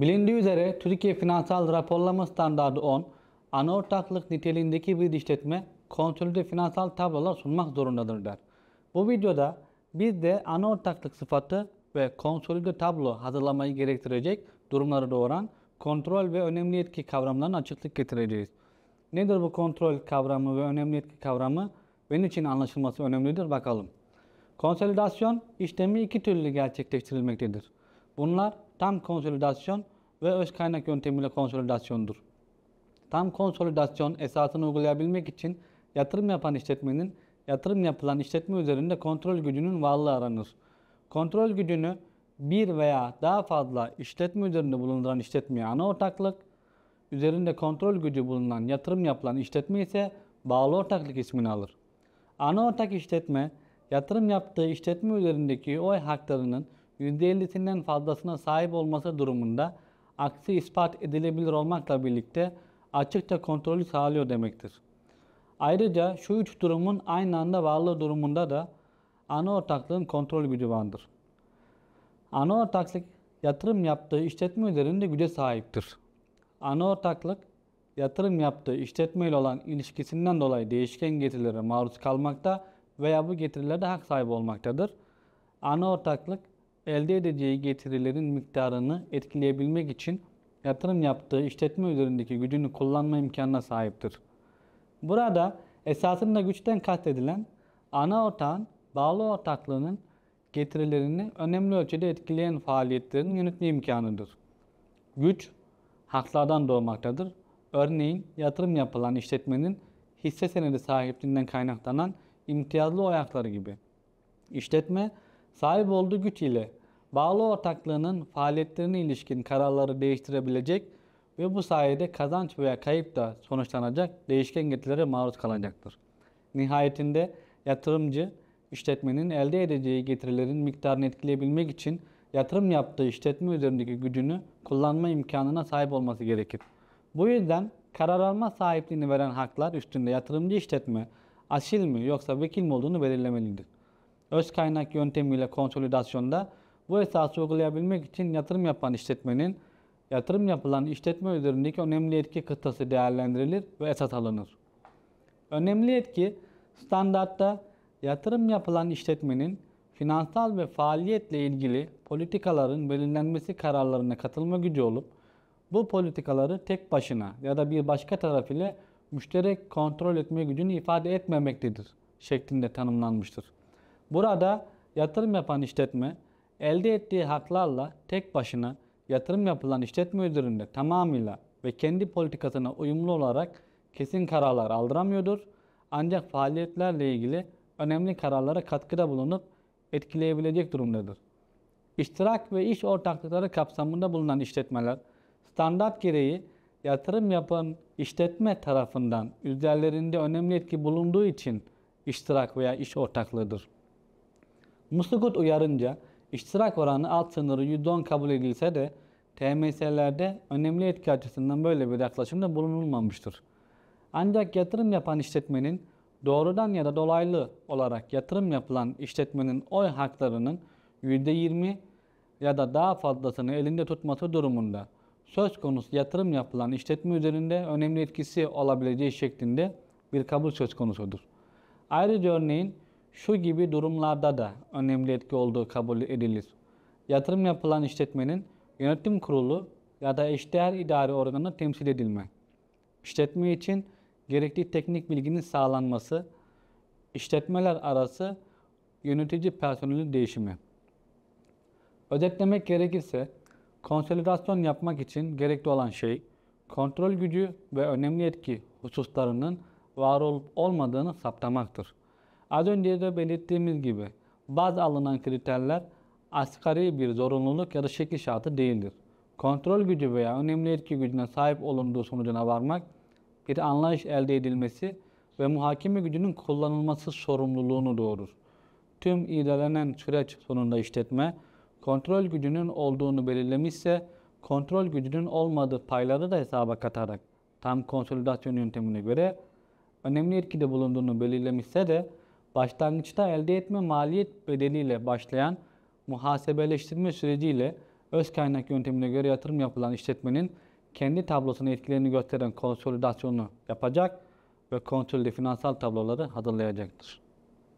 Bilindiği üzere Türkiye Finansal Raporlama Standardı 10, ana ortaklık niteliğindeki bir işletme kontrolde finansal tablolar sunmak zorundadır der. Bu videoda biz de ana ortaklık sıfatı ve konsolide tablo hazırlamayı gerektirecek durumları doğuran kontrol ve önemli etki kavramlarına açıklık getireceğiz. Nedir bu kontrol kavramı ve önemli etki kavramı? Benim için anlaşılması önemlidir bakalım. Konsolidasyon işlemi iki türlü gerçekleştirilmektedir. Bunlar tam konsolidasyon ve öz kaynak yöntemiyle konsolidasyondur. Tam konsolidasyon esasını uygulayabilmek için yatırım yapan işletmenin yatırım yapılan işletme üzerinde kontrol gücünün varlığı aranır. Kontrol gücünü bir veya daha fazla işletme üzerinde bulunduran işletmeye ana ortaklık, üzerinde kontrol gücü bulunan yatırım yapılan işletme ise bağlı ortaklık ismini alır. Ana ortak işletme, yatırım yaptığı işletme üzerindeki oy haklarının %50'sinden fazlasına sahip olması durumunda aksi ispat edilebilir olmakla birlikte açıkça kontrolü sağlıyor demektir. Ayrıca şu üç durumun aynı anda varlığı durumunda da ana ortaklığın kontrol gücü vardır. Ana ortaklık yatırım yaptığı işletme üzerinde güce sahiptir. Ana ortaklık yatırım yaptığı işletme ile olan ilişkisinden dolayı değişken getirilere maruz kalmakta veya bu getirilerde hak sahibi olmaktadır. Ana ortaklık elde edeceği getirilerin miktarını etkileyebilmek için yatırım yaptığı işletme üzerindeki gücünü kullanma imkanına sahiptir. Burada esasında güçten kastedilen ana ortağın bağlı ortaklığının getirilerini önemli ölçüde etkileyen faaliyetlerin yönetme imkanıdır. Güç haklardan doğmaktadır. Örneğin yatırım yapılan işletmenin hisse senedi sahipliğinden kaynaklanan imtiyazlı oyakları gibi. İşletme sahip olduğu güç ile bağlı ortaklığının faaliyetlerine ilişkin kararları değiştirebilecek ve bu sayede kazanç veya kayıp da sonuçlanacak değişken getirilere maruz kalacaktır. Nihayetinde yatırımcı işletmenin elde edeceği getirilerin miktarını etkileyebilmek için yatırım yaptığı işletme üzerindeki gücünü kullanma imkanına sahip olması gerekir. Bu yüzden karar alma sahipliğini veren haklar üstünde yatırımcı işletme asil mi yoksa vekil mi olduğunu belirlemelidir. Öz kaynak yöntemiyle konsolidasyonda bu esası uygulayabilmek için yatırım yapan işletmenin yatırım yapılan işletme üzerindeki önemli etki kıtası değerlendirilir ve esas alınır. Önemli etki standartta yatırım yapılan işletmenin finansal ve faaliyetle ilgili politikaların belirlenmesi kararlarına katılma gücü olup bu politikaları tek başına ya da bir başka taraf ile müşterek kontrol etme gücünü ifade etmemektedir şeklinde tanımlanmıştır. Burada yatırım yapan işletme elde ettiği haklarla tek başına yatırım yapılan işletme üzerinde tamamıyla ve kendi politikasına uyumlu olarak kesin kararlar aldıramıyordur. Ancak faaliyetlerle ilgili önemli kararlara katkıda bulunup etkileyebilecek durumdadır. İştirak ve iş ortaklıkları kapsamında bulunan işletmeler standart gereği yatırım yapan işletme tarafından üzerlerinde önemli etki bulunduğu için iştirak veya iş ortaklığıdır. Muslukut uyarınca İştirak oranı alt sınırı %10 kabul edilse de TMS'lerde önemli etki açısından böyle bir yaklaşımda bulunulmamıştır. Ancak yatırım yapan işletmenin doğrudan ya da dolaylı olarak yatırım yapılan işletmenin oy haklarının %20 ya da daha fazlasını elinde tutması durumunda söz konusu yatırım yapılan işletme üzerinde önemli etkisi olabileceği şeklinde bir kabul söz konusudur. Ayrıca örneğin şu gibi durumlarda da önemli etki olduğu kabul edilir. Yatırım yapılan işletmenin yönetim kurulu ya da eşdeğer idari organı temsil edilme. İşletme için gerekli teknik bilginin sağlanması, işletmeler arası yönetici personelin değişimi. Özetlemek gerekirse, konsolidasyon yapmak için gerekli olan şey, kontrol gücü ve önemli etki hususlarının var olup olmadığını saptamaktır. Az önce de belirttiğimiz gibi bazı alınan kriterler asgari bir zorunluluk ya da şekil şartı değildir. Kontrol gücü veya önemli etki gücüne sahip olunduğu sonucuna varmak, bir anlayış elde edilmesi ve muhakeme gücünün kullanılması sorumluluğunu doğurur. Tüm ilerlenen süreç sonunda işletme, kontrol gücünün olduğunu belirlemişse, kontrol gücünün olmadığı payları da hesaba katarak tam konsolidasyon yöntemine göre önemli etkide bulunduğunu belirlemişse de başlangıçta elde etme maliyet bedeliyle başlayan muhasebeleştirme süreciyle öz kaynak yöntemine göre yatırım yapılan işletmenin kendi tablosunun etkilerini gösteren konsolidasyonu yapacak ve kontrolde finansal tabloları hazırlayacaktır.